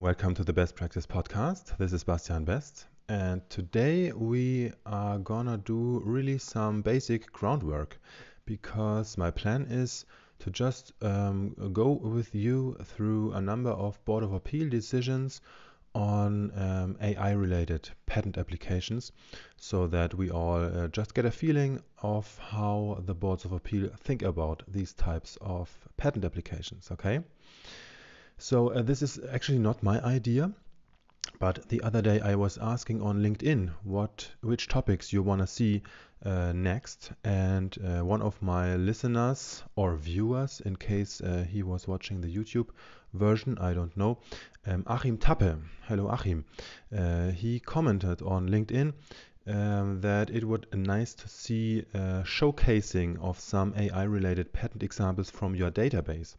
Welcome to the Best Practice Podcast. This is Bastian Best, and today we are gonna do really some basic groundwork because my plan is to just um, go with you through a number of Board of Appeal decisions on um, AI related patent applications so that we all uh, just get a feeling of how the Boards of Appeal think about these types of patent applications, okay? So uh, this is actually not my idea. But the other day I was asking on LinkedIn what which topics you want to see uh, next, and uh, one of my listeners or viewers, in case uh, he was watching the YouTube version, I don't know, um, Achim Tappe. Hello Achim. Uh, he commented on LinkedIn um, that it would nice to see uh, showcasing of some AI-related patent examples from your database.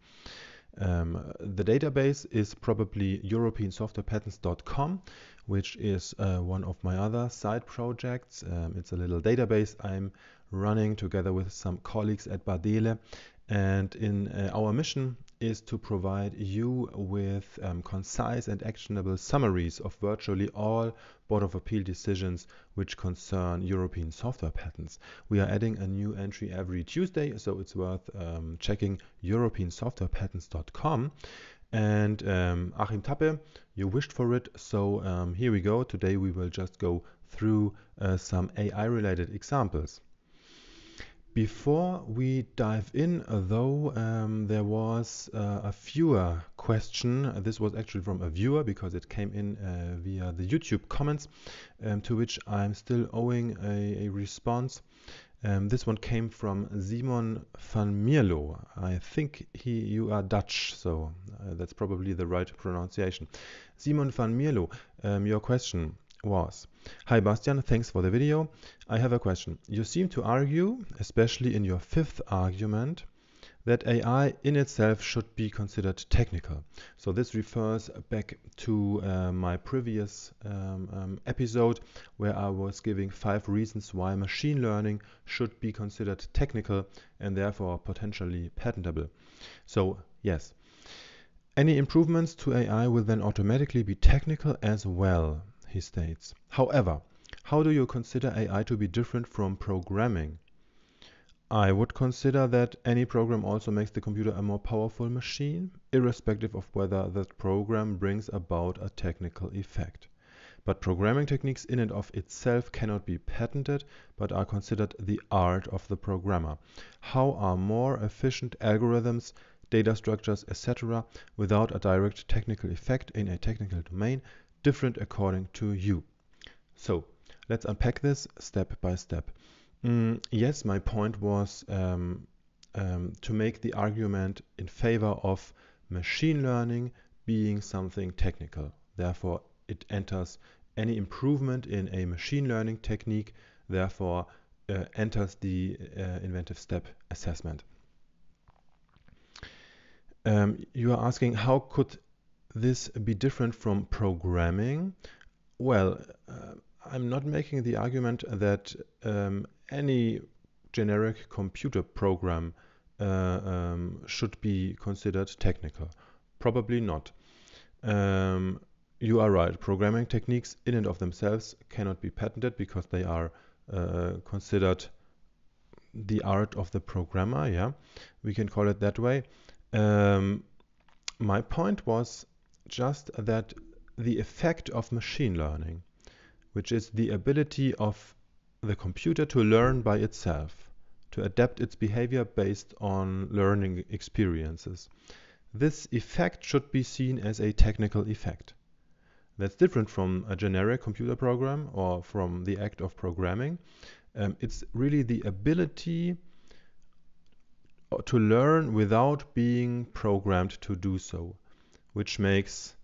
Um, the database is probably europeansoftwarepatents.com, which is uh, one of my other side projects. Um, it's a little database I'm running together with some colleagues at Badele. And in uh, our mission is to provide you with um, concise and actionable summaries of virtually all Board of Appeal decisions which concern European software patents. We are adding a new entry every Tuesday, so it's worth um, checking europeansoftwarepatents.com. And um, Achim Tappe, you wished for it, so um, here we go. Today we will just go through uh, some AI related examples. Before we dive in, though, um, there was uh, a viewer question. This was actually from a viewer because it came in uh, via the YouTube comments, um, to which I'm still owing a, a response. Um, this one came from Simon van Mierlo. I think he, you are Dutch, so uh, that's probably the right pronunciation. Simon van Mierlo, um, your question was, Hi Bastian, thanks for the video. I have a question. You seem to argue, especially in your fifth argument, that AI in itself should be considered technical. So this refers back to uh, my previous um, um, episode where I was giving five reasons why machine learning should be considered technical and therefore potentially patentable. So yes, any improvements to AI will then automatically be technical as well he states. However, how do you consider AI to be different from programming? I would consider that any program also makes the computer a more powerful machine, irrespective of whether that program brings about a technical effect. But programming techniques in and of itself cannot be patented, but are considered the art of the programmer. How are more efficient algorithms, data structures, etc., without a direct technical effect in a technical domain different according to you. So let's unpack this step by step. Mm, yes, my point was um, um, to make the argument in favor of machine learning being something technical. Therefore, it enters any improvement in a machine learning technique, therefore, uh, enters the uh, inventive step assessment. Um, you are asking how could this be different from programming? Well, uh, I'm not making the argument that um, any generic computer program uh, um, should be considered technical. Probably not. Um, you are right. Programming techniques in and of themselves cannot be patented because they are uh, considered the art of the programmer. Yeah, we can call it that way. Um, my point was just that the effect of machine learning, which is the ability of the computer to learn by itself, to adapt its behavior based on learning experiences. This effect should be seen as a technical effect. That's different from a generic computer program or from the act of programming. Um, it's really the ability uh, to learn without being programmed to do so which makes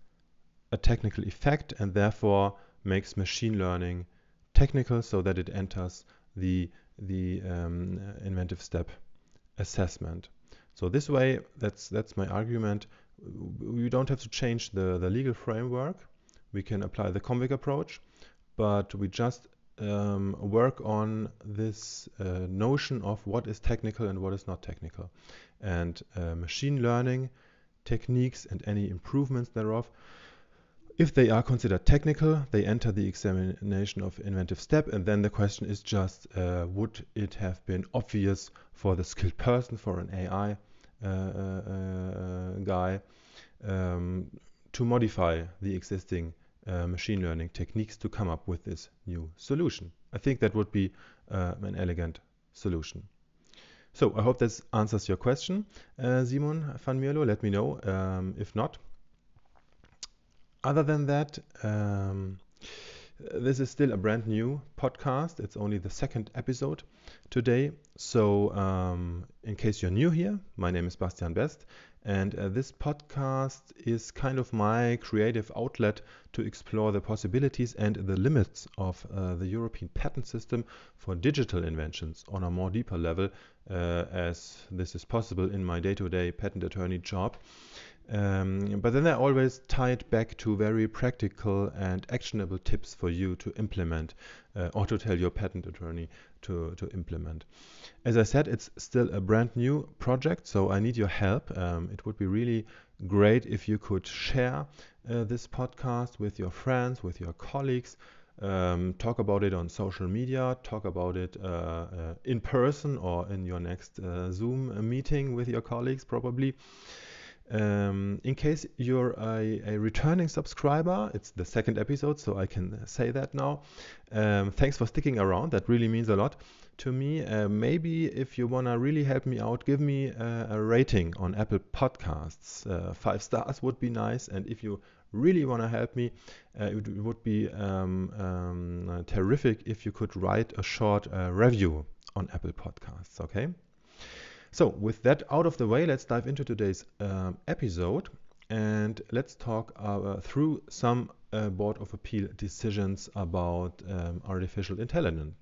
a technical effect and therefore makes machine learning technical so that it enters the, the um, inventive step assessment. So this way, that's, that's my argument. We don't have to change the, the legal framework. We can apply the convic approach, but we just um, work on this uh, notion of what is technical and what is not technical. And uh, machine learning techniques and any improvements thereof. If they are considered technical, they enter the examination of inventive step, and then the question is just uh, would it have been obvious for the skilled person, for an AI uh, uh, uh, guy, um, to modify the existing uh, machine learning techniques to come up with this new solution? I think that would be uh, an elegant solution. So I hope this answers your question, uh, Simon van Mierlo. Let me know um, if not. Other than that, um, this is still a brand new podcast. It's only the second episode today. So um, in case you're new here, my name is Bastian Best and uh, this podcast is kind of my creative outlet to explore the possibilities and the limits of uh, the European patent system for digital inventions on a more deeper level, uh, as this is possible in my day to day patent attorney job. Um, but then I always tie it back to very practical and actionable tips for you to implement uh, or to tell your patent attorney to, to implement. As I said, it's still a brand new project, so I need your help. Um, it would be really great if you could share uh, this podcast with your friends, with your colleagues. Um, talk about it on social media, talk about it uh, uh, in person or in your next uh, Zoom meeting with your colleagues, probably. Um, in case you're a, a, returning subscriber, it's the second episode, so I can say that now. Um, thanks for sticking around. That really means a lot to me. Uh, maybe if you want to really help me out, give me a, uh, a rating on Apple Podcasts. Uh, five stars would be nice. And if you really want to help me, uh, it would be um, um uh, terrific if you could write a short uh, review on Apple Podcasts. Okay? So, with that out of the way, let's dive into today's um, episode and let's talk uh, through some uh, Board of Appeal decisions about um, artificial intelligence.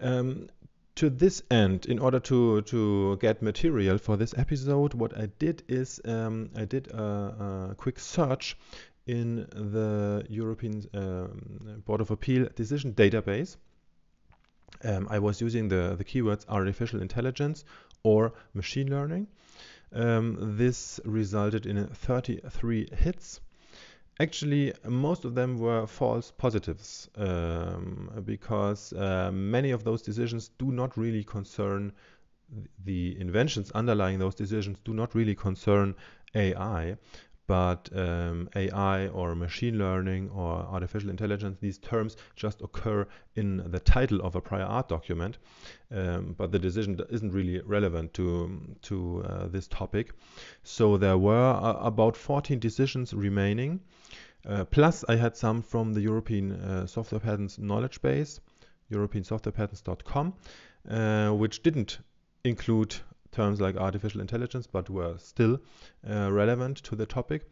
Um, to this end, in order to, to get material for this episode, what I did is um, I did a, a quick search in the European um, Board of Appeal decision database. Um, I was using the, the keywords artificial intelligence or machine learning. Um, this resulted in 33 hits. Actually, most of them were false positives um, because uh, many of those decisions do not really concern the inventions underlying those decisions do not really concern AI, but um, AI or machine learning or artificial intelligence, these terms just occur in the title of a prior art document, um, but the decision isn't really relevant to, to uh, this topic. So there were uh, about 14 decisions remaining. Uh, plus, I had some from the European uh, Software Patents Knowledge Base, europeansoftwarepatents.com, uh, which didn't include terms like artificial intelligence, but were still uh, relevant to the topic.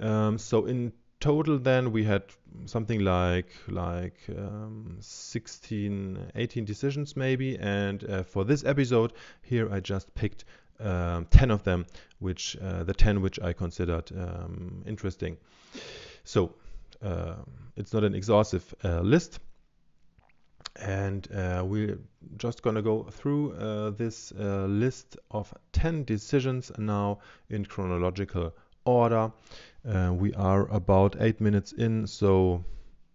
Um, so in total then we had something like like um, 16 18 decisions maybe and uh, for this episode here i just picked um, 10 of them which uh, the 10 which i considered um, interesting so uh, it's not an exhaustive uh, list and uh, we're just going to go through uh, this uh, list of 10 decisions now in chronological order uh, we are about eight minutes in so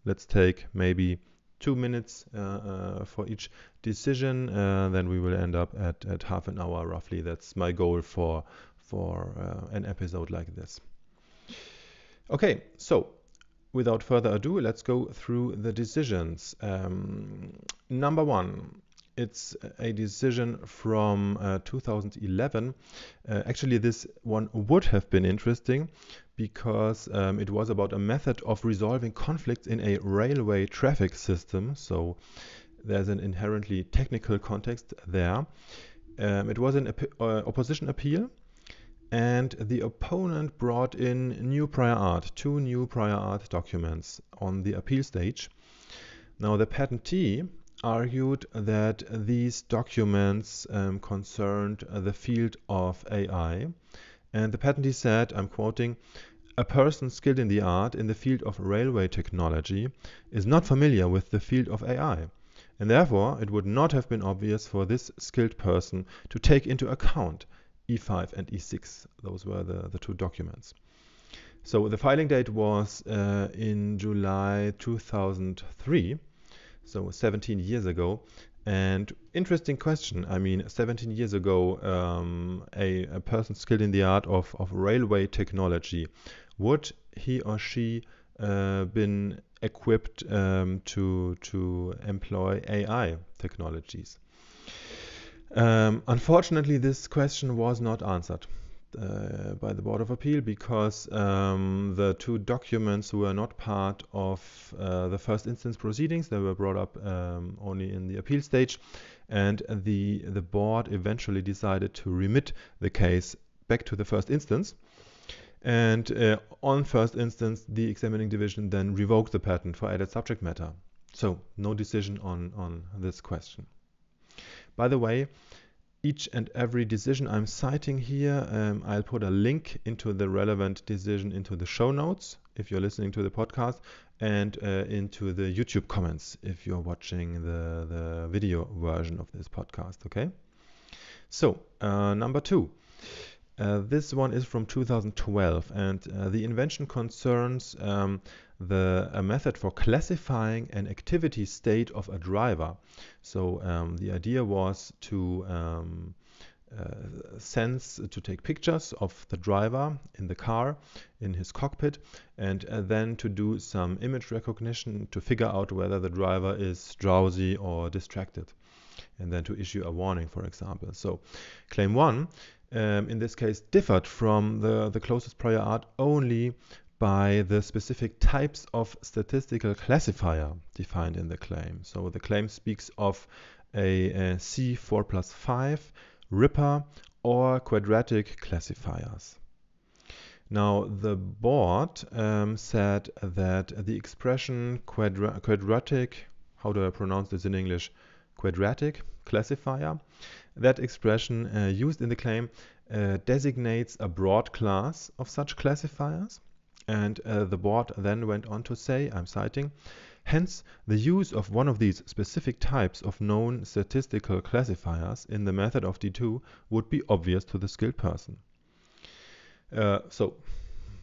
let's take maybe two minutes uh, uh, for each decision then we will end up at, at half an hour roughly that's my goal for for an episode like this okay so without further ado, let's go through the decisions. Um, number one, it's a decision from uh, 2011. Uh, actually, this one would have been interesting because um, it was about a method of resolving conflicts in a railway traffic system. So there's an inherently technical context there. Um, it was an op uh, opposition appeal and the opponent brought in new prior art, two new prior art documents on the appeal stage. Now, the patentee argued that these documents um, concerned the field of AI, and the patentee said, I'm quoting, a person skilled in the art in the field of railway technology is not familiar with the field of AI, and therefore it would not have been obvious for this skilled person to take into account E5 and E6. Those were the, the two documents. So the filing date was uh, in July 2003, so 17 years ago. And interesting question. I mean, 17 years ago, um, a, a person skilled in the art of, of railway technology, would he or she uh, been equipped um, to to employ AI technologies? Um, unfortunately, this question was not answered uh, by the Board of Appeal because um, the two documents were not part of uh, the first instance proceedings. They were brought up um, only in the appeal stage, and the the board eventually decided to remit the case back to the first instance. And uh, on first instance, the examining division then revoked the patent for added subject matter. So no decision on on this question. By the way, each and every decision I'm citing here, um, I'll put a link into the relevant decision into the show notes if you're listening to the podcast and uh, into the YouTube comments if you're watching the, the video version of this podcast. Okay. So, uh, number two. Uh, this one is from 2012 and uh, the invention concerns um, the a method for classifying an activity state of a driver. So um, the idea was to um, uh, sense to take pictures of the driver in the car in his cockpit and uh, then to do some image recognition to figure out whether the driver is drowsy or distracted and then to issue a warning for example so claim one um, in this case differed from the, the closest prior art only by the specific types of statistical classifier defined in the claim. So the claim speaks of a a C4 plus 5, Ripper or quadratic classifiers. Now the board um, said that the expression quadra quadratic, how do I pronounce this in English, quadratic classifier that expression uh, used in the claim uh, designates a broad class of such classifiers. And uh, the board then went on to say, I'm citing, hence the use of one of these specific types of known statistical classifiers in the method of D2 would be obvious to the skilled person. Uh, so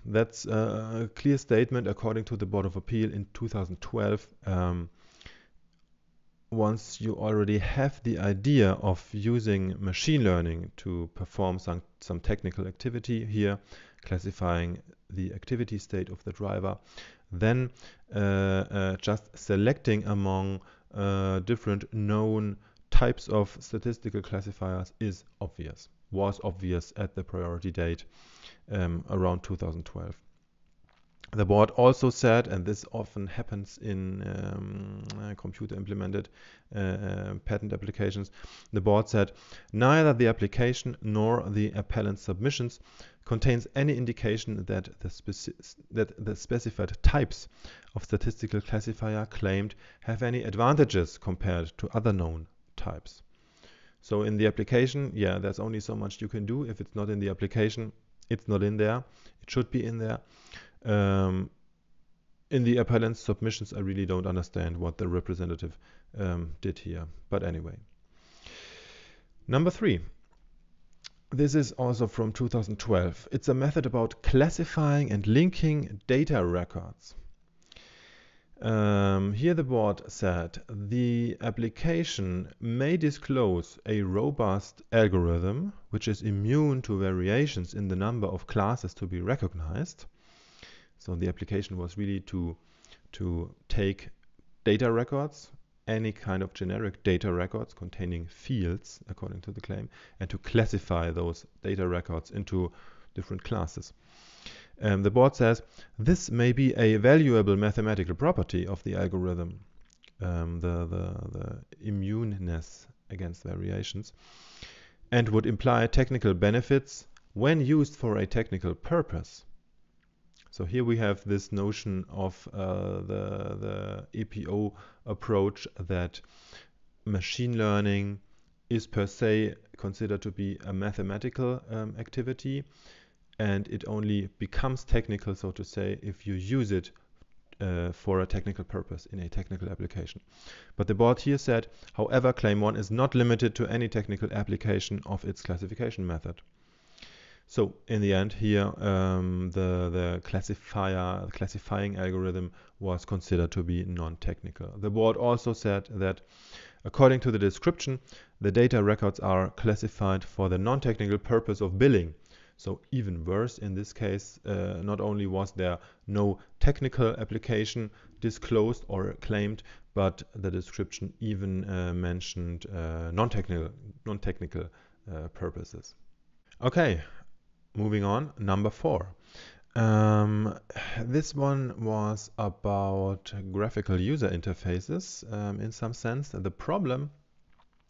that's a clear statement according to the Board of Appeal in 2012. Um, once you already have the idea of using machine learning to perform some, some technical activity here, classifying the activity state of the driver, then uh, uh, just selecting among uh, different known types of statistical classifiers is obvious, was obvious at the priority date um, around 2012. The board also said, and this often happens in um, uh, computer implemented uh, uh, patent applications, the board said neither the application nor the appellant submissions contains any indication that the, that the specified types of statistical classifier claimed have any advantages compared to other known types. So in the application, yeah, there's only so much you can do. If it's not in the application, it's not in there. It should be in there um, in the appellant's submissions, I really don't understand what the representative um, did here. But anyway. Number three. This is also from 2012. It's a method about classifying and linking data records. Um, here the board said the application may disclose a robust algorithm which is immune to variations in the number of classes to be recognized so the application was really to to take data records, any kind of generic data records containing fields, according to the claim, and to classify those data records into different classes. Um, the board says this may be a valuable mathematical property of the algorithm, um, the, the, the immuneness against variations, and would imply technical benefits when used for a technical purpose. So here we have this notion of uh, the, the APO approach that machine learning is per se considered to be a mathematical um, activity and it only becomes technical, so to say, if you use it uh, for a technical purpose in a technical application. But the board here said, however, claim 1 is not limited to any technical application of its classification method. So in the end here, um, the, the classifier, classifying algorithm was considered to be non-technical. The board also said that according to the description, the data records are classified for the non-technical purpose of billing. So even worse, in this case, uh, not only was there no technical application disclosed or claimed, but the description even uh, mentioned uh, non-technical non-technical uh, purposes. Okay, moving on, number four. Um, this one was about graphical user interfaces um, in some sense. The problem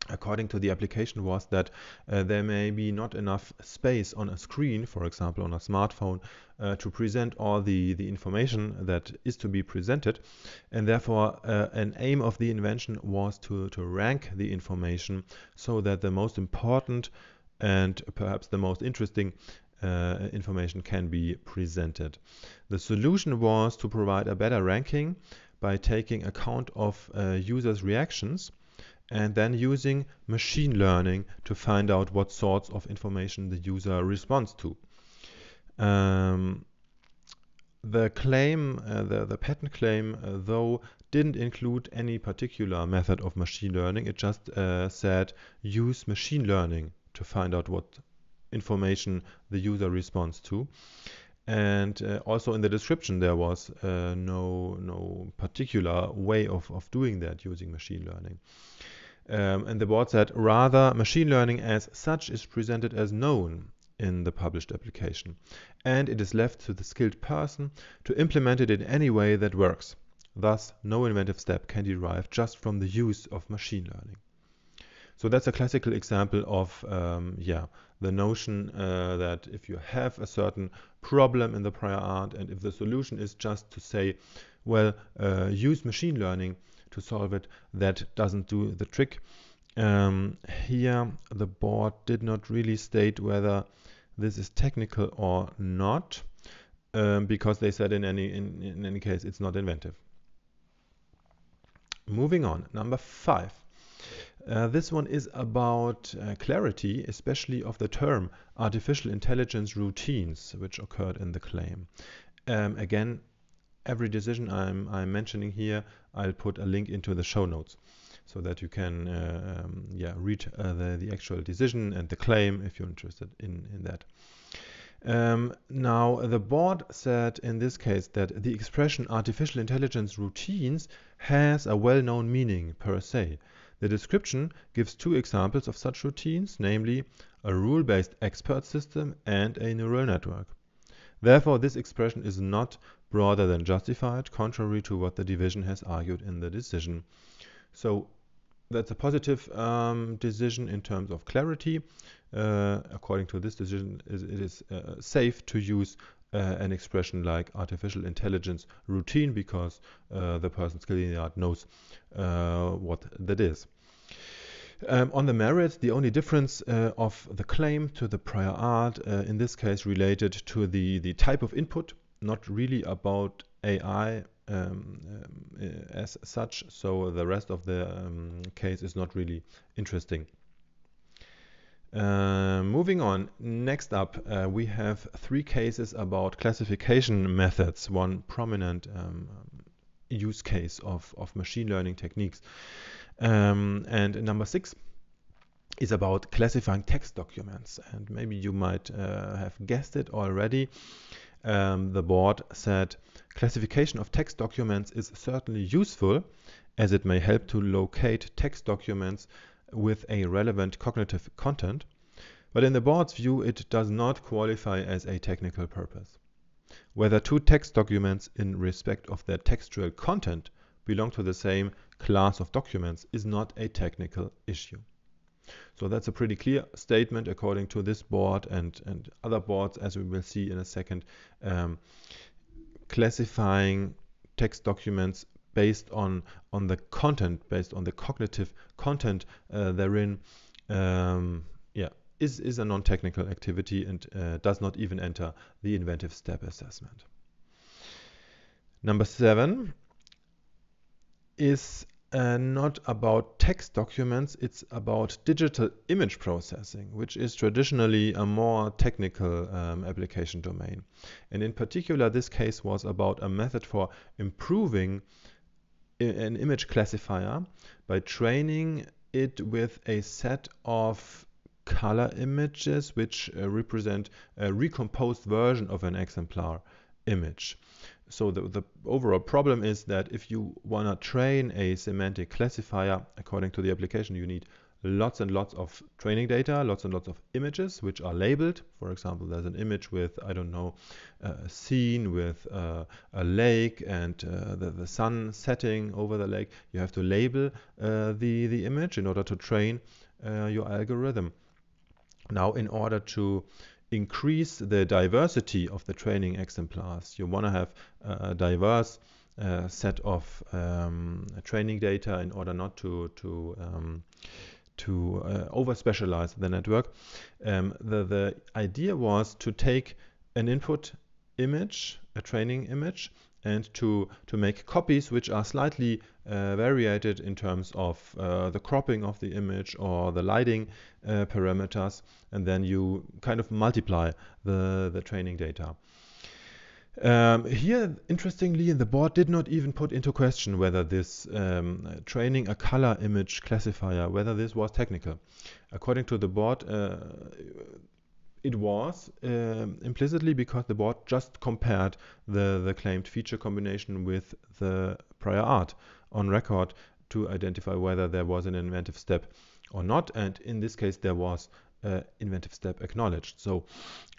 according to the application was that uh, there may be not enough space on a screen for example on a smartphone uh, to present all the the information that is to be presented and therefore uh, an aim of the invention was to to rank the information so that the most important and perhaps the most interesting uh, information can be presented. The solution was to provide a better ranking by taking account of uh, users' reactions and then using machine learning to find out what sorts of information the user responds to. Um, the claim, uh, the, the patent claim, uh, though, didn't include any particular method of machine learning. It just uh, said use machine learning to find out what information the user responds to and uh, also in the description there was uh, no no particular way of, of doing that using machine learning um, and the board said rather machine learning as such is presented as known in the published application and it is left to the skilled person to implement it in any way that works thus no inventive step can derive just from the use of machine learning so that's a classical example of um, yeah the notion uh, that if you have a certain problem in the prior art and if the solution is just to say, well, uh, use machine learning to solve it, that doesn't do the trick. Um, here the board did not really state whether this is technical or not um, because they said in any in, in any case it's not inventive. Moving on, number five. Uh, this one is about uh, clarity, especially of the term artificial intelligence routines, which occurred in the claim. Um, again, every decision I'm, I'm, mentioning here, I'll put a link into the show notes so that you can uh, um, yeah, read uh, the, the actual decision and the claim if you're interested in, in that. Um, now, the board said in this case that the expression artificial intelligence routines has a well known meaning per se. The description gives two examples of such routines, namely, a rule based expert system and a neural network. Therefore this expression is not broader than justified, contrary to what the division has argued in the decision. So that's a positive um, decision in terms of clarity. Uh, according to this decision, it is uh, safe to use uh, an expression like artificial intelligence routine because uh, the person skilled in the art knows uh, what that is. Um, on the merit, the only difference uh, of the claim to the prior art uh, in this case related to the, the type of input, not really about AI um, um, as such, so the rest of the um, case is not really interesting. Uh, moving on, next up, uh, we have three cases about classification methods, one prominent um, um, use case of, of machine learning techniques. Um, and number six is about classifying text documents. And maybe you might uh, have guessed it already. Um, the board said classification of text documents is certainly useful as it may help to locate text documents with a relevant cognitive content, but in the board's view it does not qualify as a technical purpose. Whether two text documents in respect of their textual content belong to the same class of documents is not a technical issue. So that's a pretty clear statement according to this board and, and other boards, as we will see in a second. Um, classifying text documents based on on the content, based on the cognitive content uh, therein, um, yeah, is is a non-technical activity and uh, does not even enter the inventive step assessment. Number seven is uh, not about text documents, it's about digital image processing, which is traditionally a more technical um, application domain. And in particular, this case was about a method for improving an image classifier by training it with a set of color images which uh, represent a recomposed version of an exemplar image. So the, the overall problem is that if you want to train a semantic classifier according to the application, you need lots and lots of training data, lots and lots of images which are labeled. For example, there's an image with, I don't know, a scene with uh, a lake and uh, the, the, sun setting over the lake. You have to label uh, the, the image in order to train uh, your algorithm. Now, in order to increase the diversity of the training exemplars, you want to have a diverse uh, set of um, training data in order not to, to um, to uh, over specialize the network. Um, the, the idea was to take an input image, a training image, and to, to make copies which are slightly uh, varied in terms of uh, the cropping of the image or the lighting uh, parameters and then you kind of multiply the, the training data. Um, here, interestingly, the board did not even put into question whether this um, training a color image classifier, whether this was technical. According to the board, uh, it was um, implicitly because the board just compared the, the claimed feature combination with the prior art on record to identify whether there was an inventive step or not. And in this case, there was uh, inventive step acknowledged. So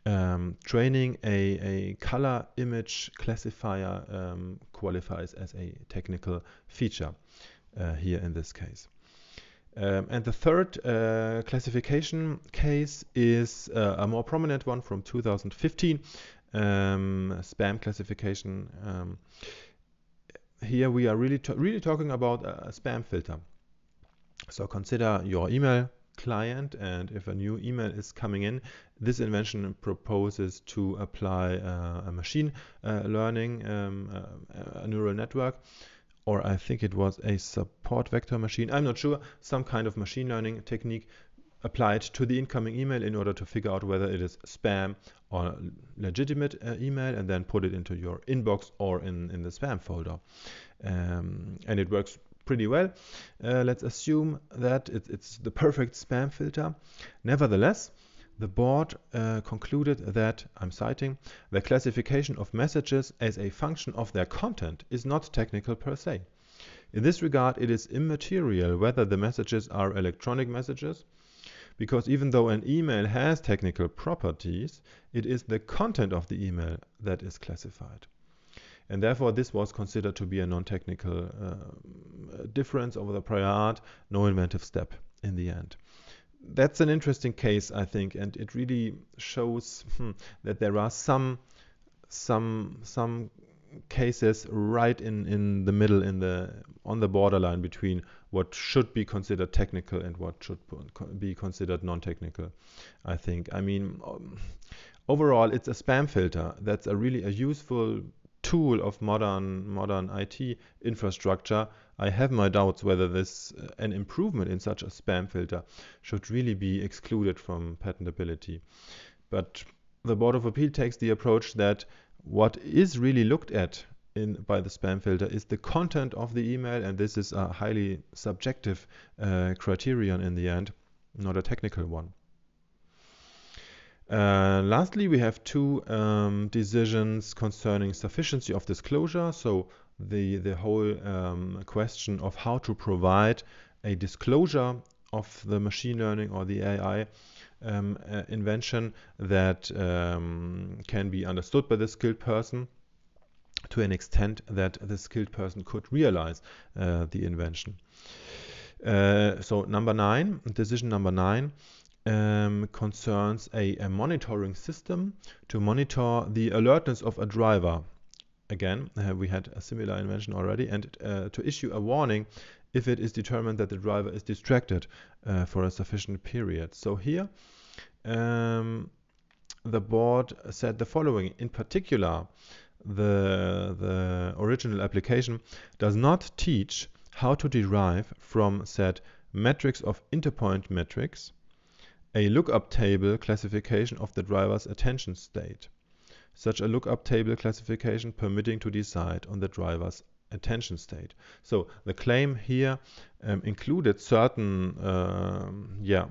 um, training a, a color image classifier um, qualifies as a technical feature uh, here in this case. Um, and the third uh, classification case is uh, a more prominent one from 2015, um, spam classification. Um, here we are really, really talking about a spam filter. So consider your email client and if a new email is coming in this invention proposes to apply uh, a machine uh, learning, um, uh, a neural network, or I think it was a support vector machine, I'm not sure, some kind of machine learning technique applied to the incoming email in order to figure out whether it is spam or legitimate uh, email and then put it into your inbox or in, in the spam folder. Um, and it works pretty well. Uh, let's assume that it, it's the perfect spam filter. Nevertheless, the board uh, concluded that, I'm citing, the classification of messages as a function of their content is not technical per se. In this regard, it is immaterial whether the messages are electronic messages, because even though an email has technical properties, it is the content of the email that is classified. And therefore, this was considered to be a non technical uh, difference over the prior art, no inventive step in the end that's an interesting case, I think, and it really shows hmm, that there are some some some cases right in in the middle in the on the borderline between what should be considered technical and what should be considered non-technical i think i mean um, overall it's a spam filter that's a really a useful tool of modern modern IT infrastructure I have my doubts whether this uh, an improvement in such a spam filter should really be excluded from patentability. But the Board of Appeal takes the approach that what is really looked at in, by the spam filter is the content of the email, and this is a highly subjective uh, criterion in the end, not a technical one. Uh, lastly, we have two um, decisions concerning sufficiency of disclosure. So the the whole um, question of how to provide a disclosure of the machine learning or the AI um, uh, invention that um, can be understood by the skilled person to an extent that the skilled person could realize uh, the invention. Uh, so number nine, decision number nine, um, concerns a, a monitoring system to monitor the alertness of a driver Again, uh, we had a similar invention already, and uh, to issue a warning if it is determined that the driver is distracted uh, for a sufficient period. So here, um, the board said the following. In particular, the, the original application does not teach how to derive from said matrix of interpoint matrix a lookup table classification of the driver's attention state such a lookup table classification permitting to decide on the driver's attention state. So the claim here um, included certain uh, yeah,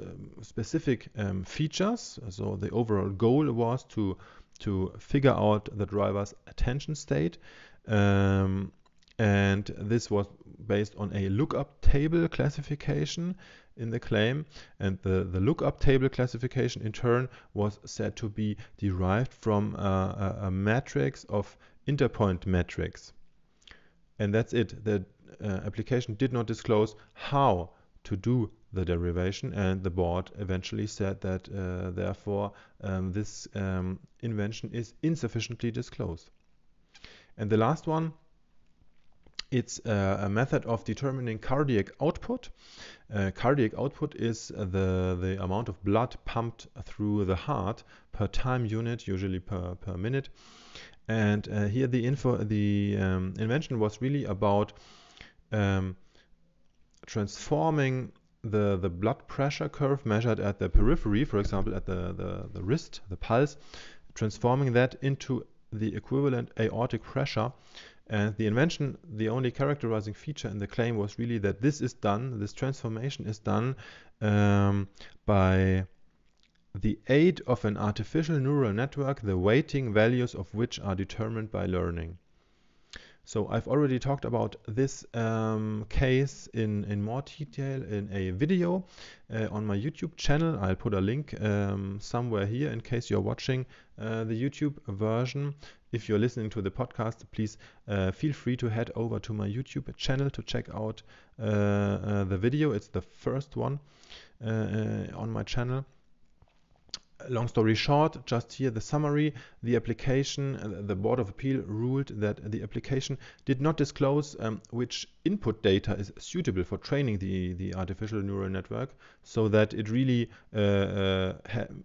um, specific um, features. So the overall goal was to, to figure out the driver's attention state. Um, and this was based on a lookup table classification in the claim, and the, the lookup table classification in turn was said to be derived from uh, a, a matrix of interpoint metrics. And that's it. The uh, application did not disclose how to do the derivation, and the board eventually said that uh, therefore um, this um, invention is insufficiently disclosed. And the last one it's uh, a, method of determining cardiac output. Uh, cardiac output is the, the amount of blood pumped through the heart per time unit, usually per, per minute. And uh, here the info, the um, invention was really about um, transforming the, the blood pressure curve measured at the periphery, for example, at the, the, the wrist, the pulse, transforming that into the equivalent aortic pressure and the invention, the only characterizing feature in the claim was really that this is done, this transformation is done um, by the aid of an artificial neural network, the weighting values of which are determined by learning. So I've already talked about this um, case in, in more detail in a video uh, on my YouTube channel. I'll put a link um, somewhere here in case you're watching uh, the YouTube version. If you're listening to the podcast, please uh, feel free to head over to my YouTube channel to check out uh, uh, the video. It's the first one uh, on my channel long story short, just here the summary, the application, uh, the Board of Appeal ruled that the application did not disclose um, which input data is suitable for training the, the artificial neural network so that it really uh, uh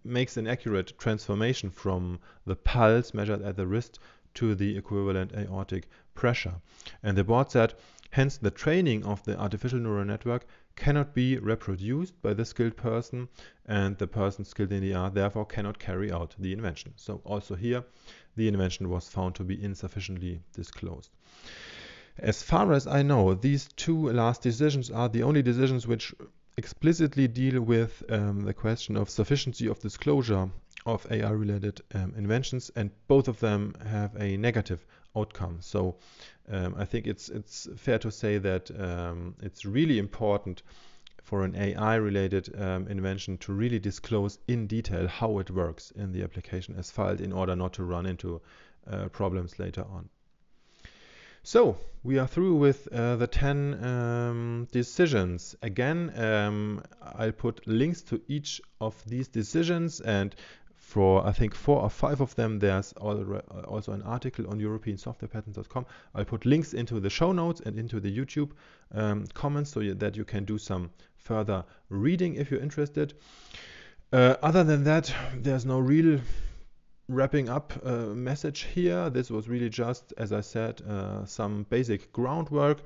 makes an accurate transformation from the pulse measured at the wrist to the equivalent aortic pressure. And the board said, hence the training of the artificial neural network cannot be reproduced by the skilled person, and the person skilled in the art therefore cannot carry out the invention. So also here, the invention was found to be insufficiently disclosed. As far as I know, these two last decisions are the only decisions which explicitly deal with um, the question of sufficiency of disclosure of AI-related um, inventions, and both of them have a negative outcome. So um, I think it's it's fair to say that um, it's really important for an AI-related um, invention to really disclose in detail how it works in the application as filed in order not to run into uh, problems later on. So we are through with uh, the 10 um, decisions. Again, um, I'll put links to each of these decisions and for I think four or five of them. There's also an article on EuropeanSoftwarePatents.com. I'll put links into the show notes and into the YouTube um, comments so that you can do some further reading if you're interested. Uh, other than that, there's no real wrapping up uh, message here. This was really just, as I said, uh, some basic groundwork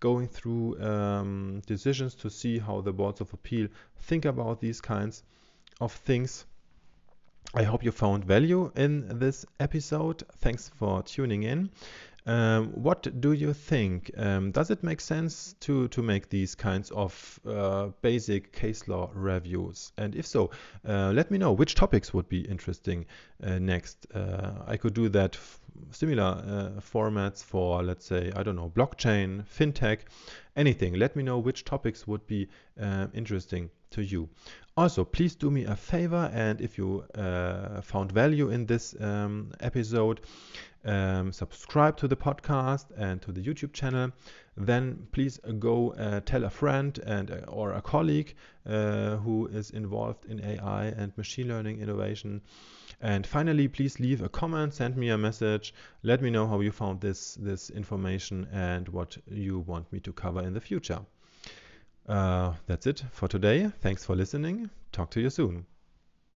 going through um, decisions to see how the boards of appeal think about these kinds of things I hope you found value in this episode. Thanks for tuning in. Um, what do you think? Um, does it make sense to, to make these kinds of uh, basic case law reviews? And if so, uh, let me know which topics would be interesting uh, next. Uh, I could do that similar uh, formats for, let's say, I don't know, blockchain, fintech, anything. Let me know which topics would be uh, interesting to you. Also, please do me a favor, and if you uh, found value in this um, episode, um, subscribe to the podcast and to the YouTube channel. Then please go uh, tell a friend and uh, or a colleague uh, who is involved in AI and machine learning innovation. And finally, please leave a comment, send me a message, let me know how you found this this information and what you want me to cover in the future. Uh, that's it for today. Thanks for listening. Talk to you soon.